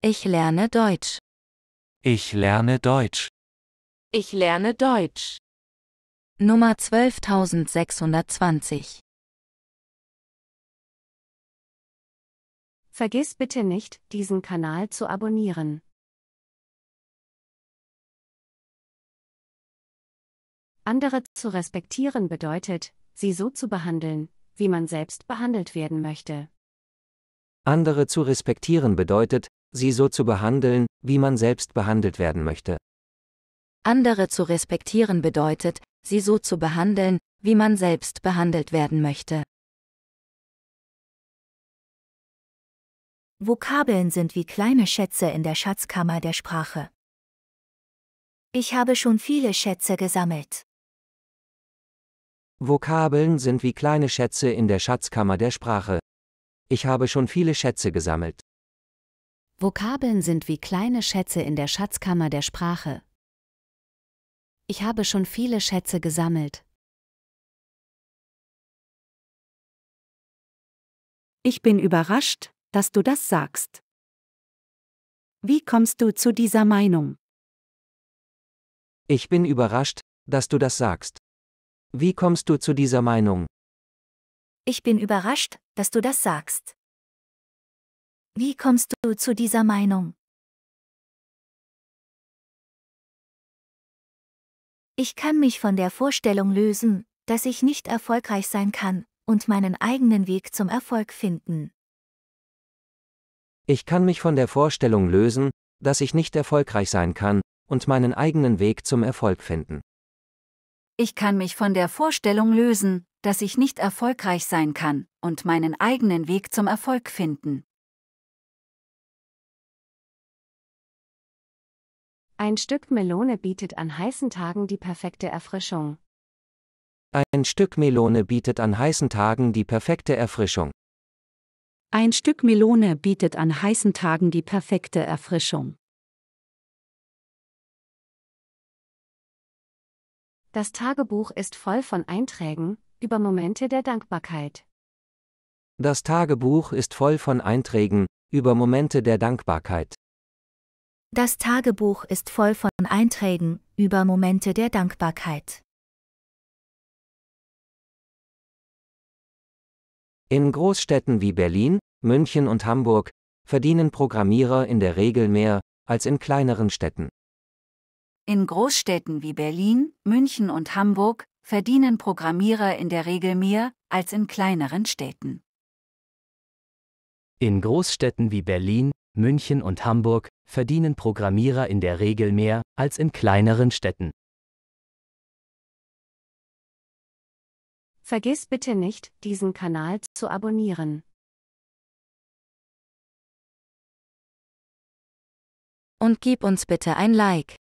Ich lerne Deutsch. Ich lerne Deutsch. Ich lerne Deutsch. Nummer 12620. Vergiss bitte nicht, diesen Kanal zu abonnieren. Andere zu respektieren bedeutet, sie so zu behandeln, wie man selbst behandelt werden möchte. Andere zu respektieren bedeutet, sie so zu behandeln, wie man selbst behandelt werden möchte. Andere zu respektieren bedeutet, sie so zu behandeln, wie man selbst behandelt werden möchte. Vokabeln sind wie kleine Schätze in der Schatzkammer der Sprache. Ich habe schon viele Schätze gesammelt. Vokabeln sind wie kleine Schätze in der Schatzkammer der Sprache. Ich habe schon viele Schätze gesammelt. Vokabeln sind wie kleine Schätze in der Schatzkammer der Sprache. Ich habe schon viele Schätze gesammelt. Ich bin überrascht, dass du das sagst. Wie kommst du zu dieser Meinung? Ich bin überrascht, dass du das sagst. Wie kommst du zu dieser Meinung? Ich bin überrascht, dass du das sagst. Wie kommst du zu dieser Meinung? Ich kann mich von der Vorstellung lösen, dass ich nicht erfolgreich sein kann und meinen eigenen Weg zum Erfolg finden. Ich kann mich von der Vorstellung lösen, dass ich nicht erfolgreich sein kann und meinen eigenen Weg zum Erfolg finden. Ich kann mich von der Vorstellung lösen, dass ich nicht erfolgreich sein kann und meinen eigenen Weg zum Erfolg finden. Ein Stück Melone bietet an heißen Tagen die perfekte Erfrischung. Ein Stück Melone bietet an heißen Tagen die perfekte Erfrischung. Ein Stück Melone bietet an heißen Tagen die perfekte Erfrischung. Das Tagebuch ist voll von Einträgen über Momente der Dankbarkeit. Das Tagebuch ist voll von Einträgen über Momente der Dankbarkeit. Das Tagebuch ist voll von Einträgen über Momente der Dankbarkeit. In Großstädten wie Berlin, München und Hamburg verdienen Programmierer in der Regel mehr als in kleineren Städten. In Großstädten wie Berlin, München und Hamburg verdienen Programmierer in der Regel mehr als in kleineren Städten. In Großstädten wie Berlin, München und Hamburg, verdienen Programmierer in der Regel mehr als in kleineren Städten. Vergiss bitte nicht, diesen Kanal zu abonnieren. Und gib uns bitte ein Like.